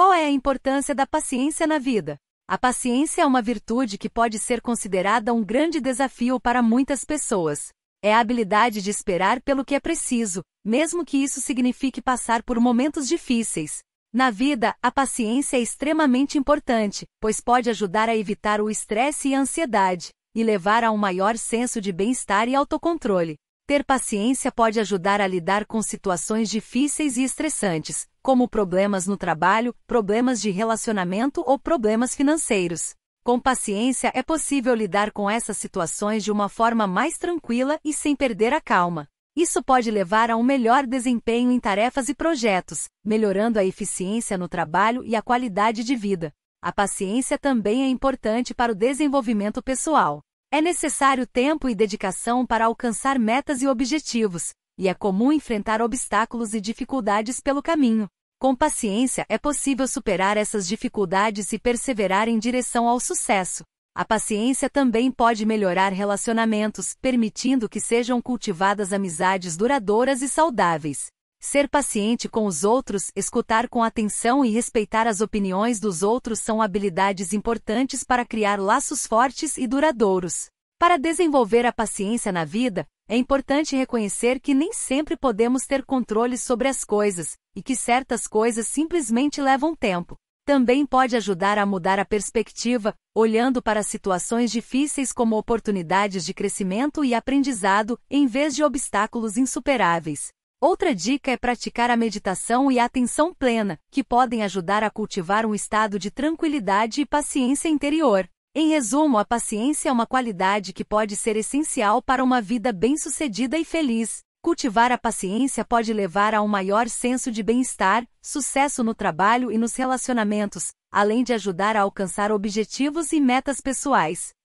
Qual é a importância da paciência na vida? A paciência é uma virtude que pode ser considerada um grande desafio para muitas pessoas. É a habilidade de esperar pelo que é preciso, mesmo que isso signifique passar por momentos difíceis. Na vida, a paciência é extremamente importante, pois pode ajudar a evitar o estresse e a ansiedade, e levar a um maior senso de bem-estar e autocontrole. Ter paciência pode ajudar a lidar com situações difíceis e estressantes, como problemas no trabalho, problemas de relacionamento ou problemas financeiros. Com paciência é possível lidar com essas situações de uma forma mais tranquila e sem perder a calma. Isso pode levar a um melhor desempenho em tarefas e projetos, melhorando a eficiência no trabalho e a qualidade de vida. A paciência também é importante para o desenvolvimento pessoal. É necessário tempo e dedicação para alcançar metas e objetivos, e é comum enfrentar obstáculos e dificuldades pelo caminho. Com paciência, é possível superar essas dificuldades e perseverar em direção ao sucesso. A paciência também pode melhorar relacionamentos, permitindo que sejam cultivadas amizades duradouras e saudáveis. Ser paciente com os outros, escutar com atenção e respeitar as opiniões dos outros são habilidades importantes para criar laços fortes e duradouros. Para desenvolver a paciência na vida, é importante reconhecer que nem sempre podemos ter controle sobre as coisas, e que certas coisas simplesmente levam tempo. Também pode ajudar a mudar a perspectiva, olhando para situações difíceis como oportunidades de crescimento e aprendizado, em vez de obstáculos insuperáveis. Outra dica é praticar a meditação e a atenção plena, que podem ajudar a cultivar um estado de tranquilidade e paciência interior. Em resumo, a paciência é uma qualidade que pode ser essencial para uma vida bem-sucedida e feliz. Cultivar a paciência pode levar a um maior senso de bem-estar, sucesso no trabalho e nos relacionamentos, além de ajudar a alcançar objetivos e metas pessoais.